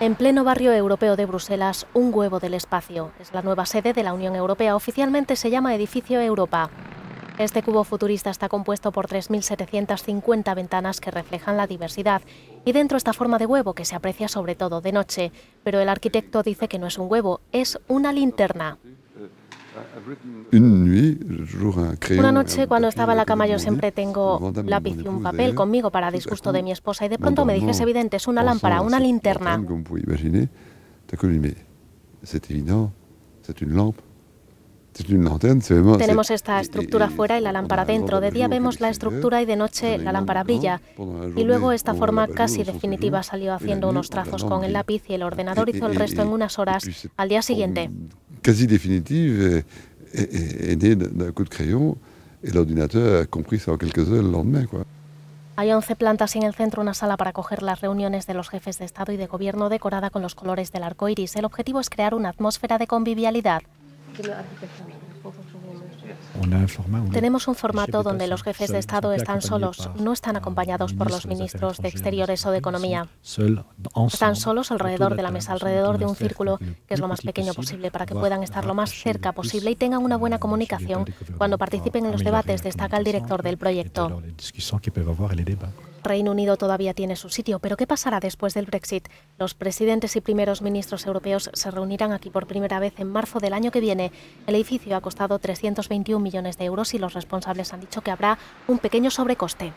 En pleno barrio europeo de Bruselas, un huevo del espacio. Es la nueva sede de la Unión Europea. Oficialmente se llama Edificio Europa. Este cubo futurista está compuesto por 3.750 ventanas que reflejan la diversidad y dentro esta forma de huevo que se aprecia sobre todo de noche. Pero el arquitecto dice que no es un huevo, es una linterna. Una noche cuando estaba en la cama yo siempre tengo lápiz y un papel conmigo para disgusto de mi esposa y de pronto me dije, es evidente, es una lámpara, una linterna. Tenemos esta estructura fuera y la lámpara dentro. De día vemos la estructura y de noche la lámpara brilla. Y luego esta forma casi definitiva salió haciendo unos trazos con el lápiz y el ordenador hizo el resto en unas horas al día siguiente casi définitive est, d'un coup de crayon et l'ordinateur a compris ça en quelques heures le lendemain. Quoi. Hay 11 plantas y en el centro una sala para acoger las reuniones de los jefes de Estado y de Gobierno decorada con los colores del arco iris. El objetivo es crear una atmósfera de convivialidad. Tenemos un formato donde los jefes de Estado están solos, no están acompañados por los ministros de Exteriores o de Economía. Están solos alrededor de la mesa, alrededor de un círculo que es lo más pequeño posible para que puedan estar lo más cerca posible y tengan una buena comunicación cuando participen en los debates, destaca el director del proyecto. Reino Unido todavía tiene su sitio, pero ¿qué pasará después del Brexit? Los presidentes y primeros ministros europeos se reunirán aquí por primera vez en marzo del año que viene. El edificio ha costado 321 millones de euros y los responsables han dicho que habrá un pequeño sobrecoste.